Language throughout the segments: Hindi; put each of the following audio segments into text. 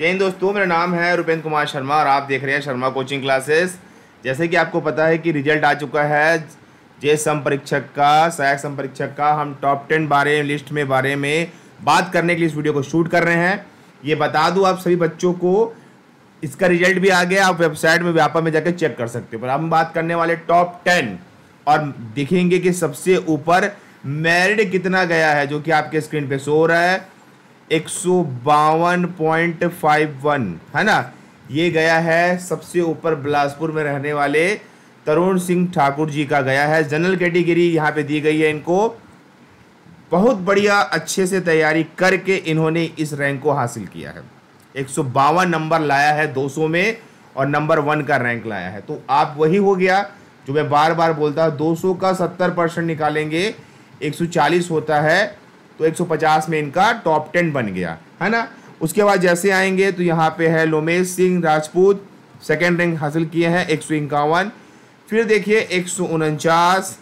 जय हिंद दोस्तों मेरा नाम है रुपेंद्र कुमार शर्मा और आप देख रहे हैं शर्मा कोचिंग क्लासेस जैसे कि आपको पता है कि रिजल्ट आ चुका है जे सम परीक्षक का सहायक सम परीक्षक का हम टॉप टेन बारे लिस्ट में बारे में बात करने के लिए इस वीडियो को शूट कर रहे हैं ये बता दूँ आप सभी बच्चों को इसका रिजल्ट भी आ गया आप वेबसाइट में व्यापार में जाकर चेक कर सकते हो पर हम बात करने वाले टॉप टेन और देखेंगे कि सबसे ऊपर मैरिड कितना गया है जो कि आपके स्क्रीन पे शो हो रहा है एक सौ बावन पॉइंट फाइव वन है ना ये गया है सबसे ऊपर बिलासपुर में रहने वाले तरुण सिंह ठाकुर जी का गया है जनरल कैटेगरी यहाँ पे दी गई है इनको बहुत बढ़िया अच्छे से तैयारी करके इन्होंने इस रैंक को हासिल किया है एक नंबर लाया है 200 में और नंबर वन का रैंक लाया है तो आप वही हो गया जो मैं बार बार बोलता हूँ 200 का 70 परसेंट निकालेंगे 140 होता है तो 150 में इनका टॉप टेन बन गया है ना उसके बाद जैसे आएंगे तो यहाँ पे है लोमेश सिंह राजपूत सेकेंड रैंक हासिल किए हैं एक सौ इक्यावन फिर देखिए एक सौ उनचास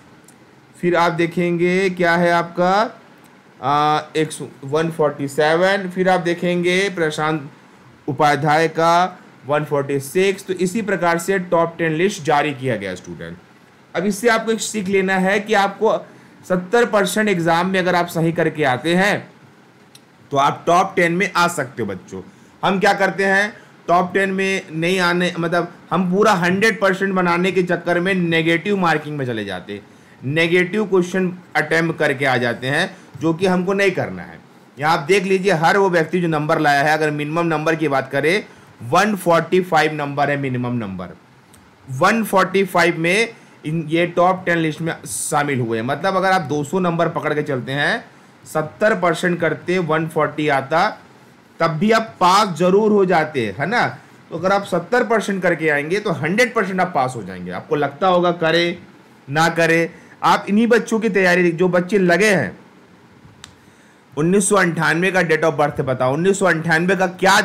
फिर आप देखेंगे क्या है आपका एक सौ वन फोर्टी सेवन फिर आप देखेंगे प्रशांत उपाध्याय का वन फोर्टी सिक्स तो इसी प्रकार से टॉप टेन लिस्ट जारी किया गया स्टूडेंट अब इससे आपको एक सीख लेना है कि आपको सत्तर परसेंट एग्ज़ाम में अगर आप सही करके आते हैं तो आप टॉप टेन में आ सकते हो बच्चों हम क्या करते हैं टॉप टेन में नहीं आने मतलब हम पूरा हंड्रेड परसेंट बनाने के चक्कर में नेगेटिव मार्किंग में चले जाते नेगेटिव क्वेश्चन अटैम्प करके आ जाते हैं जो कि हमको नहीं करना है यहाँ आप देख लीजिए हर वो व्यक्ति जो नंबर लाया है अगर मिनिमम नंबर की बात करें 145 नंबर है मिनिमम नंबर 145 में इन ये टॉप टेन लिस्ट में शामिल हुए हैं मतलब अगर आप 200 नंबर पकड़ के चलते हैं 70 परसेंट करते 140 आता तब भी आप पास जरूर हो जाते है ना तो अगर आप 70 परसेंट करके आएंगे तो 100 परसेंट आप पास हो जाएंगे आपको लगता होगा करे ना करे आप इन्हीं बच्चों की तैयारी जो बच्चे लगे हैं उन्नीस का डेट ऑफ बर्थ बताओ उन्नीस का क्या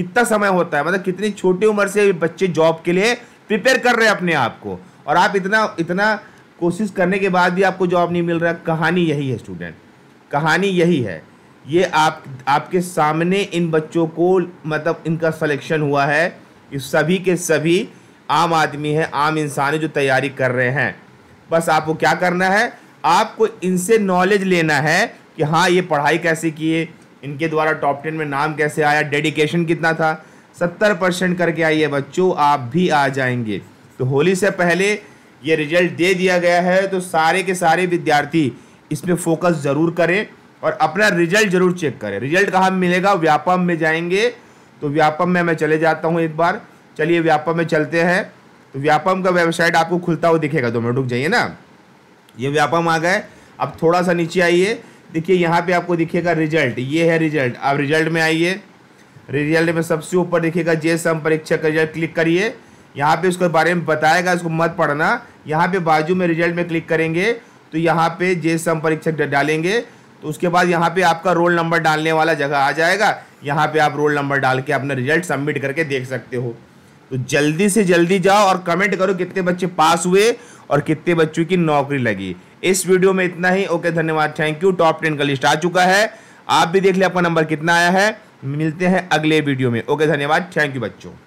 कितना समय होता है मतलब कितनी छोटी उम्र से बच्चे जॉब के लिए प्रिपेयर कर रहे हैं अपने आप को और आप इतना इतना कोशिश करने के बाद भी आपको जॉब नहीं मिल रहा कहानी यही है स्टूडेंट कहानी यही है ये आप आपके सामने इन बच्चों को मतलब इनका सिलेक्शन हुआ है इस सभी के सभी आम आदमी है आम इंसान है जो तैयारी कर रहे हैं बस आपको क्या करना है आपको इनसे नॉलेज लेना है कि हाँ ये पढ़ाई कैसे किए इनके द्वारा टॉप टेन में नाम कैसे आया डेडिकेशन कितना था सत्तर परसेंट करके आइए बच्चों आप भी आ जाएंगे तो होली से पहले ये रिजल्ट दे दिया गया है तो सारे के सारे विद्यार्थी इस पर फोकस ज़रूर करें और अपना रिजल्ट ज़रूर चेक करें रिजल्ट कहाँ मिलेगा व्यापम में जाएंगे तो व्यापम में मैं चले जाता हूँ एक बार चलिए व्यापम में चलते हैं तो व्यापम का वेबसाइट आपको खुलता हुआ दिखेगा दो मिनट रुक जाइए ना ये व्यापम आ गए अब थोड़ा सा नीचे आइए देखिए यहाँ पे आपको दिखेगा रिजल्ट ये है रिजल्ट आप रिजल्ट में आइए रिजल्ट में सबसे ऊपर दिखेगा जे सम परीक्षा का रिजल्ट क्लिक करिए यहाँ पे उसके बारे में बताएगा उसको मत पढ़ना यहाँ पे बाजू में रिजल्ट में क्लिक करेंगे तो यहाँ पे जे सम परीक्षक डालेंगे तो उसके बाद यहाँ पे आपका रोल नंबर डालने वाला जगह आ जाएगा यहाँ पे आप रोल नंबर डाल के अपना रिजल्ट सबमिट करके देख सकते हो तो जल्दी से जल्दी जाओ और कमेंट करो कितने बच्चे पास हुए और कितने बच्चों की नौकरी लगी इस वीडियो में इतना ही ओके धन्यवाद थैंक यू टॉप टेन का लिस्ट आ चुका है आप भी देख लें आपका नंबर कितना आया है मिलते हैं अगले वीडियो में ओके धन्यवाद थैंक यू बच्चों